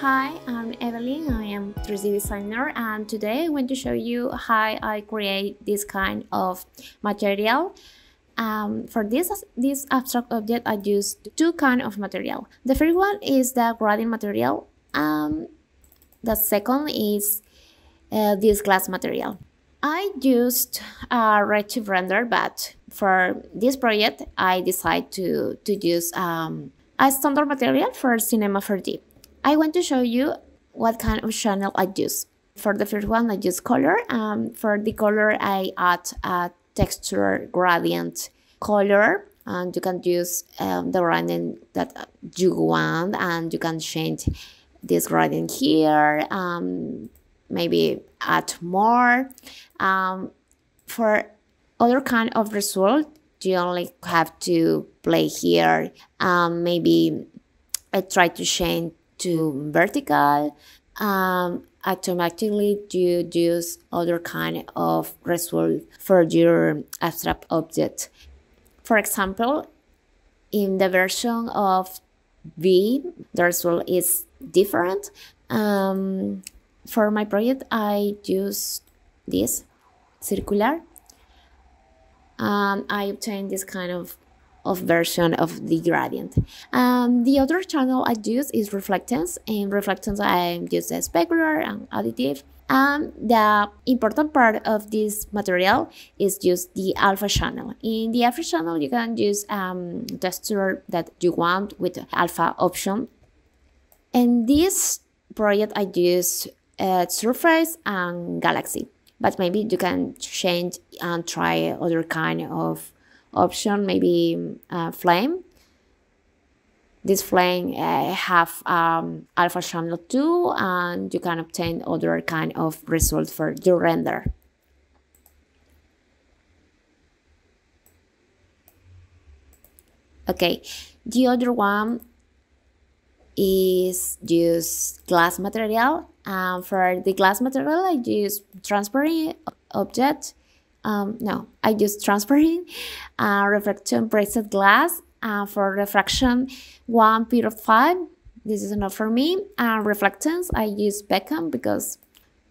Hi, I'm Evelyn, I am 3D designer and today i want to show you how I create this kind of material. Um, for this, this abstract object I used two kind of material. The first one is the gradient material, um, the second is uh, this glass material. I used uh, Redshift Render, but for this project I decided to, to use um, a standard material for Cinema 4D. I want to show you what kind of channel I use. For the first one, I use color. Um, for the color, I add a texture gradient color and you can use um, the gradient that you want and you can change this gradient here um, maybe add more um, for other kind of result you only have to play here um, maybe I try to change to vertical. Um, automatically you use other kind of result for your abstract object. For example, in the version of V, the result is different. Um, for my project, I use this circular. and um, I obtain this kind of of version of the gradient. Um, the other channel I use is reflectance. In reflectance, I use the specular and additive. And the important part of this material is just the alpha channel. In the alpha channel, you can use um, texture that you want with alpha option. In this project, I use uh, surface and galaxy, but maybe you can change and try other kind of option, maybe uh, flame. This flame uh, have um, alpha channel 2 and you can obtain other kind of result for your render. Okay, the other one is use glass material. And um, for the glass material, I use transparent object um, no, I use transparent uh, refraction braced glass uh, for refraction five. This is not for me. Uh, reflectance, I use Beckham because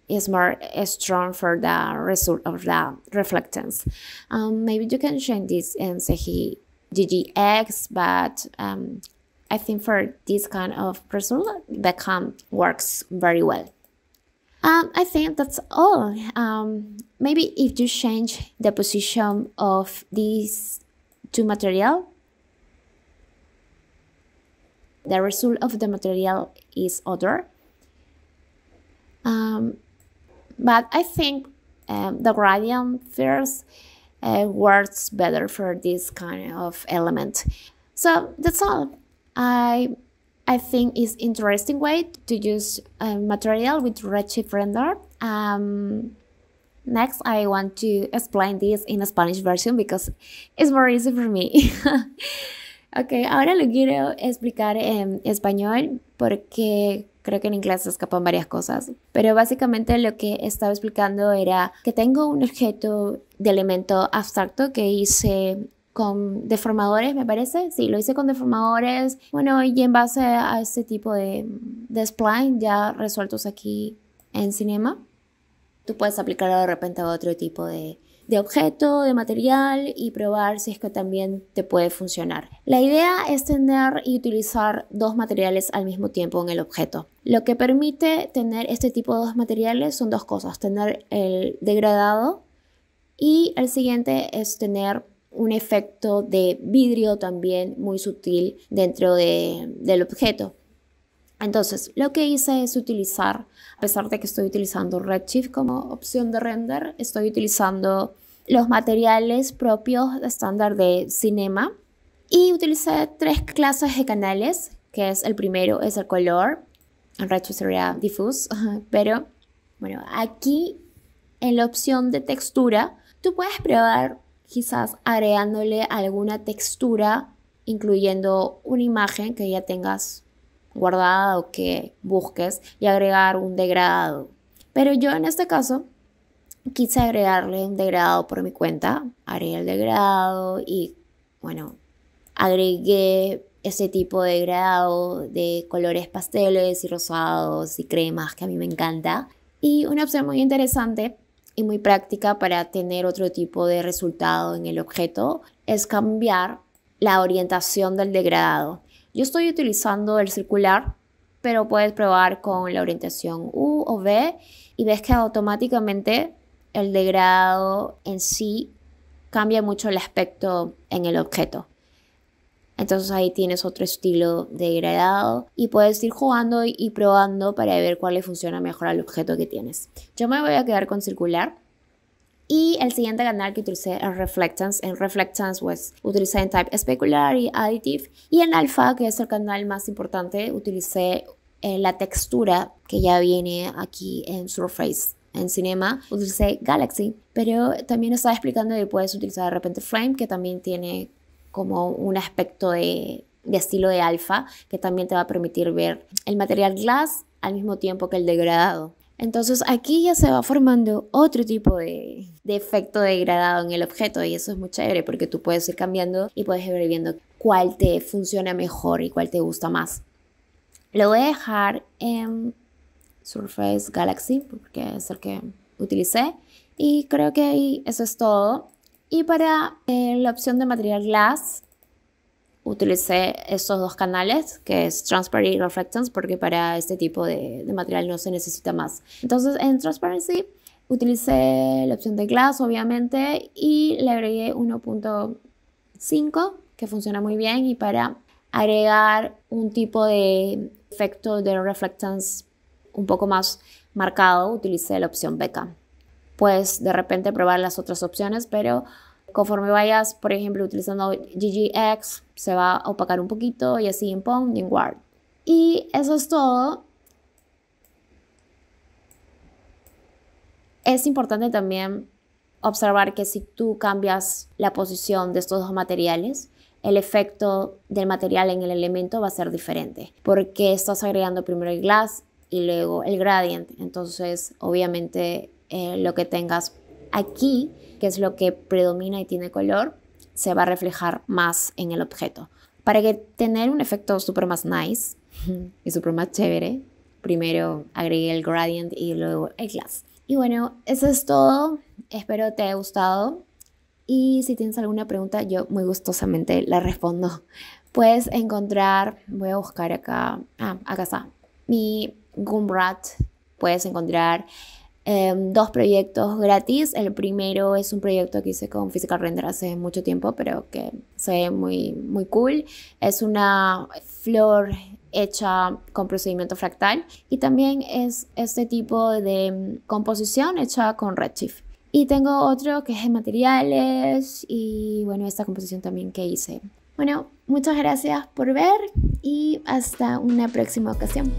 it's more strong for the result of the reflectance. Um, maybe you can change this and say GGX, but um, I think for this kind of result, Beckham works very well. I think that's all. Um, maybe if you change the position of these two material, the result of the material is other. Um, but I think um, the gradient first uh, works better for this kind of element. So that's all. I I think is interesting way to use um, material with Redshift render. Um, next, I want to explain this in a Spanish version because it's more easy for me. Okay, ahora lo quiero explicar en español porque creo que en inglés se escapan varias cosas. Pero básicamente lo que estaba explicando era que tengo un objeto de elemento abstracto que hice con deformadores, me parece. Sí, lo hice con deformadores. Bueno, y en base a este tipo de, de spline ya resueltos aquí en Cinema, tú puedes aplicarlo de repente a otro tipo de, de objeto, de material y probar si es que también te puede funcionar. La idea es tener y utilizar dos materiales al mismo tiempo en el objeto. Lo que permite tener este tipo de dos materiales son dos cosas, tener el degradado y el siguiente es tener un efecto de vidrio también muy sutil dentro del objeto. Entonces, lo que hice es utilizar, a pesar de que estoy utilizando Redshift como opción de render, estoy utilizando los materiales propios de estándar de Cinema y utilicé tres clases de canales, que es el primero es el color, en Redshift sería diffuse, pero bueno, aquí en la opción de textura tú puedes probar quizás agregándole alguna textura, incluyendo una imagen que ya tengas guardada o que busques y agregar un degradado. Pero yo en este caso quise agregarle un degradado por mi cuenta, haré el degradado y bueno, agregué ese tipo de degradado de colores pasteles y rosados y cremas que a mí me encanta. Y una opción muy interesante y muy práctica para tener otro tipo de resultado en el objeto es cambiar la orientación del degradado. Yo estoy utilizando el circular, pero puedes probar con la orientación U o V y ves que automáticamente el degradado en sí cambia mucho el aspecto en el objeto. Entonces ahí tienes otro estilo de degradado y puedes ir jugando y probando para ver cuál le funciona mejor al objeto que tienes. Yo me voy a quedar con circular. Y el siguiente canal que utilicé es Reflectance. En Reflectance pues, utilicé en Type Specular y Additive. Y en Alpha, que es el canal más importante, utilicé eh, la textura que ya viene aquí en Surface en cinema utilicé Galaxy, pero también estaba explicando que puedes utilizar de repente Frame, que también tiene como un aspecto de, estilo de alfa que también te va a permitir ver el material glass al mismo tiempo que el degradado. Entonces aquí ya se va formando otro tipo de, efecto degradado en el objeto y eso es muy chévere porque tú puedes ir cambiando y puedes ir viendo cuál te funciona mejor y cuál te gusta más. Lo voy a dejar en Surface Galaxy porque es el que utilicé y creo que ahí eso es todo. Y para eh, la opción de material glass, utilicé estos dos canales, que es Transparency y Reflectance, porque para este tipo de, material no se necesita más. Entonces, en Transparency utilicé la opción de glass, obviamente, y le agregué 1.5, que funciona muy bien, y para agregar un tipo de efecto de reflectance un poco más marcado, utilicé la opción Beca puedes de repente probar las otras opciones, pero conforme vayas, por ejemplo, utilizando GGX, se va a opacar un poquito y así en Pong y Guard. Y eso es todo. Es importante también observar que si tú cambias la posición de estos dos materiales, el efecto del material en el elemento va a ser diferente, porque estás agregando primero el glass y luego el gradient, entonces obviamente eh, lo que tengas aquí, que es lo que predomina y tiene color, se va a reflejar más en el objeto. Para que tener un efecto súper más nice y súper más chévere, primero agregué el gradient y luego el glass. Y bueno, eso es todo. Espero te haya gustado. Y si tienes alguna pregunta, yo muy gustosamente la respondo. Puedes encontrar, voy a buscar acá, ah, acá está, mi Gumrat. Puedes encontrar Em, dos proyectos gratis. El primero es un proyecto que hice con Physical Render hace mucho tiempo, pero que se ve muy, muy cool. Es una flor hecha con procedimiento fractal y también es este tipo de em, composición hecha con Redshift. Y tengo otro que es de materiales y bueno, esta composición también que hice. Bueno, muchas gracias por ver y hasta una próxima ocasión.